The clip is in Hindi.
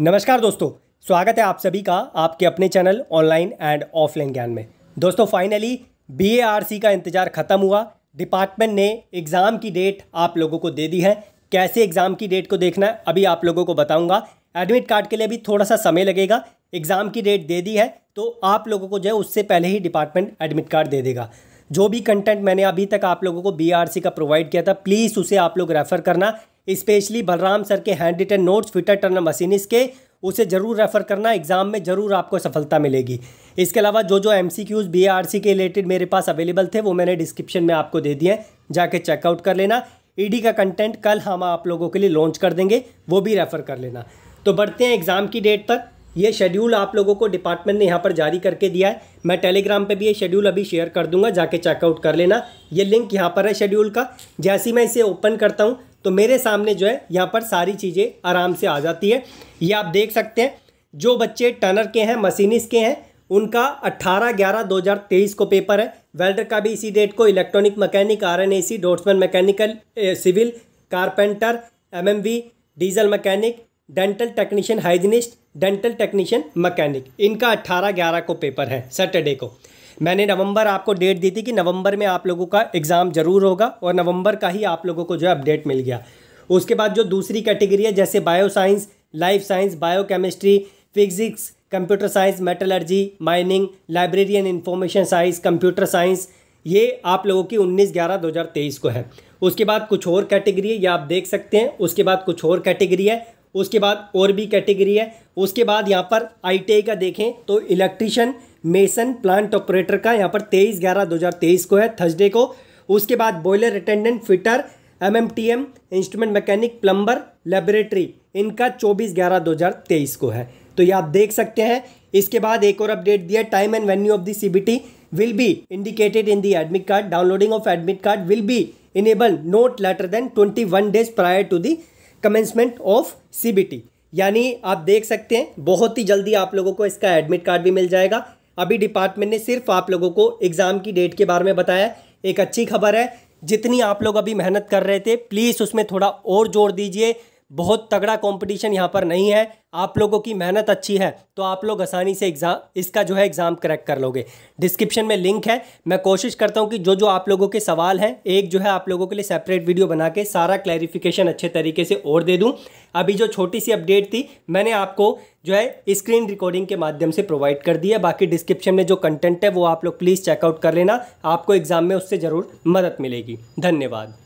नमस्कार दोस्तों स्वागत है आप सभी का आपके अपने चैनल ऑनलाइन एंड ऑफलाइन ज्ञान में दोस्तों फाइनली बीएआरसी का इंतज़ार ख़त्म हुआ डिपार्टमेंट ने एग्ज़ाम की डेट आप लोगों को दे दी है कैसे एग्ज़ाम की डेट को देखना है अभी आप लोगों को बताऊंगा एडमिट कार्ड के लिए भी थोड़ा सा समय लगेगा एग्ज़ाम की डेट दे दी है तो आप लोगों को जो है उससे पहले ही डिपार्टमेंट एडमिट कार्ड दे देगा जो भी कंटेंट मैंने अभी तक आप लोगों को बी का प्रोवाइड किया था प्लीज़ उसे आप लोग रेफ़र करना स्पेशली बलराम सर के handwritten notes fitter turner machinist के उसे ज़रूर रेफ़र करना एग्ज़ाम में ज़रूर आपको सफलता मिलेगी इसके अलावा जो जो M C Qs B R C के रिलेटेड मेरे पास अवेलेबल थे वो मैंने डिस्क्रिप्शन में आपको दे दिए हैं जाके चेकआउट कर लेना ईडी e का कंटेंट कल हम आप लोगों के लिए लॉन्च कर देंगे वो भी रेफ़र कर लेना तो बढ़ते हैं एग्ज़ाम की डेट पर ये शेड्यूल आप लोगों को डिपार्टमेंट ने यहाँ पर जारी करके दिया है मैं टेलीग्राम पे भी ये शेड्यूल अभी शेयर कर दूंगा जाके चेकआउट कर लेना ये लिंक यहाँ पर है शेड्यूल का जैसे मैं इसे ओपन करता हूँ तो मेरे सामने जो है यहाँ पर सारी चीज़ें आराम से आ जाती है ये आप देख सकते हैं जो बच्चे टनर के हैं मशीनिस के हैं उनका अट्ठारह ग्यारह दो को पेपर है वेल्डर का भी इसी डेट को electronic mechanic R and A C mechanical civil carpenter M M V diesel mechanic dental technician hygienist dental technician mechanic इनका अट्ठारह ग्यारह को पेपर है सैटरडे को मैंने नवंबर आपको डेट दी थी कि नवंबर में आप लोगों का एग्ज़ाम ज़रूर होगा और नवंबर का ही आप लोगों को जो है अपडेट मिल गया उसके बाद जो दूसरी कैटेगरी है जैसे bio science life science biochemistry physics computer science metallurgy mining library and information science computer science ये आप लोगों की 19 ग्यारह 2023 को है उसके बाद कुछ और कैटेगरी है ये आप देख सकते हैं उसके बाद कुछ और कैटेगरी है उसके बाद और भी कैटेगरी है उसके बाद यहाँ पर आई का देखें तो इलेक्ट्रिशियन मेसन प्लांट ऑपरेटर का यहाँ पर तेईस ग्यारह दो हज़ार तेईस को है थर्सडे को उसके बाद boiler attendant fitter M M T M instrument mechanic plumber laboratory इनका चौबीस ग्यारह दो हज़ार तेईस को है तो ये आप देख सकते हैं इसके बाद एक और अपडेट दिया time and venue of the C B T in the admit card downloading of admit card will be enable not later than not later than 21 days prior to the commencement of CBT यानी आप देख सकते हैं बहुत ही जल्दी आप लोगों को इसका एडमिट कार्ड भी मिल जाएगा अभी डिपार्टमेंट ने सिर्फ आप लोगों को एग्ज़ाम की डेट के बारे में बताया एक अच्छी खबर है जितनी आप लोग अभी मेहनत कर रहे थे प्लीज़ उसमें थोड़ा और जोर दीजिए बहुत तगड़ा कंपटीशन यहाँ पर नहीं है आप लोगों की मेहनत अच्छी है तो आप लोग आसानी से एग्ज़ाम इसका जो है एग्ज़ाम क्रैक कर लोगे डिस्क्रिप्शन में लिंक है मैं कोशिश करता हूँ कि जो जो आप लोगों के सवाल हैं एक जो है आप लोगों के लिए सेपरेट वीडियो बना के सारा क्लैरिफिकेशन अच्छे तरीके से और दे दूँ अभी जो छोटी सी अपडेट थी मैंने आपको जो है स्क्रीन रिकॉर्डिंग के माध्यम से प्रोवाइड कर दिया बाकी डिस्क्रिप्शन में जो कंटेंट है वो आप लोग प्लीज़ चेकआउट कर लेना आपको एग्ज़ाम में उससे ज़रूर मदद मिलेगी धन्यवाद